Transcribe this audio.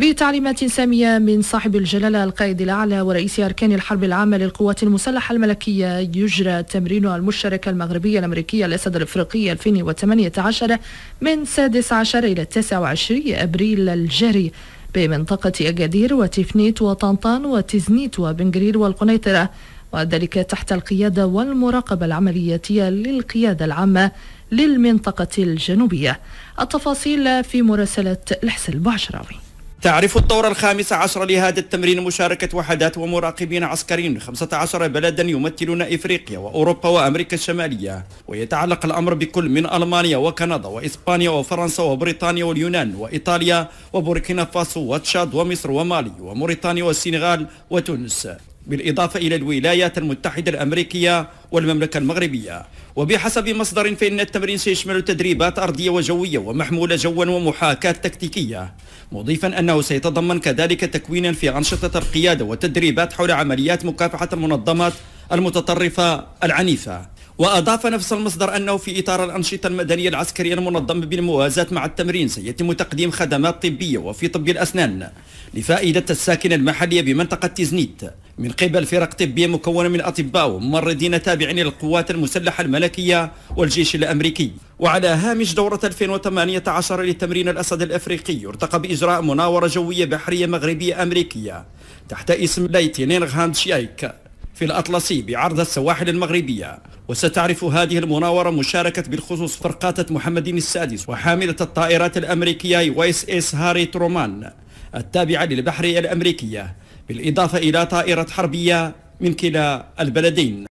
بتعليمات سامية من صاحب الجلالة القائد الأعلى ورئيس أركان الحرب العامة للقوات المسلحة الملكية يجرى تمرين المشترك المغربية الأمريكية الأسد الأفريقي 2018 من 16 إلى 29 أبريل الجاري بمنطقة أجادير وتفنيت وطنطان وتزنيت وبنجرير والقنيطرة وذلك تحت القيادة والمراقبة العملياتية للقيادة العامة للمنطقة الجنوبية التفاصيل في مراسلة الحسن البعشراوي تعرف الدورة الخامسة عشر لهذا التمرين مشاركة وحدات ومراقبين عسكريين 15 بلدا يمثلون إفريقيا وأوروبا وأمريكا الشمالية ويتعلق الأمر بكل من ألمانيا وكندا وإسبانيا وفرنسا وبريطانيا واليونان وإيطاليا وبوركينا فاسو وتشاد ومصر ومالي وموريتانيا والسنغال وتونس بالإضافة إلى الولايات المتحدة الأمريكية والمملكة المغربية وبحسب مصدر فإن التمرين سيشمل تدريبات أرضية وجوية ومحمولة جوا ومحاكاة تكتيكية مضيفا أنه سيتضمن كذلك تكوينا في أنشطة القيادة وتدريبات حول عمليات مكافحة المنظمات المتطرفة العنيفة وأضاف نفس المصدر أنه في إطار الأنشطة المدنية العسكرية المنظمة بالموازاة مع التمرين سيتم تقديم خدمات طبية وفي طب الأسنان لفائدة الساكن المحلي بمنطقة تيزنيت من قبل فرق طبية مكونة من أطباء وممرضين تابعين للقوات المسلحة الملكية والجيش الأمريكي وعلى هامش دورة 2018 لتمرين الأسد الأفريقي يرتقى بإجراء مناورة جوية بحرية مغربية أمريكية تحت اسم ليتنين غاند شيايك في الأطلسي بعرض السواحل المغربية وستعرف هذه المناورة مشاركة بالخصوص فرقاتة محمد السادس وحاملة الطائرات الأمريكية ويس اس هاري ترومان التابعة للبحرية الأمريكية بالإضافة إلى طائرة حربية من كلا البلدين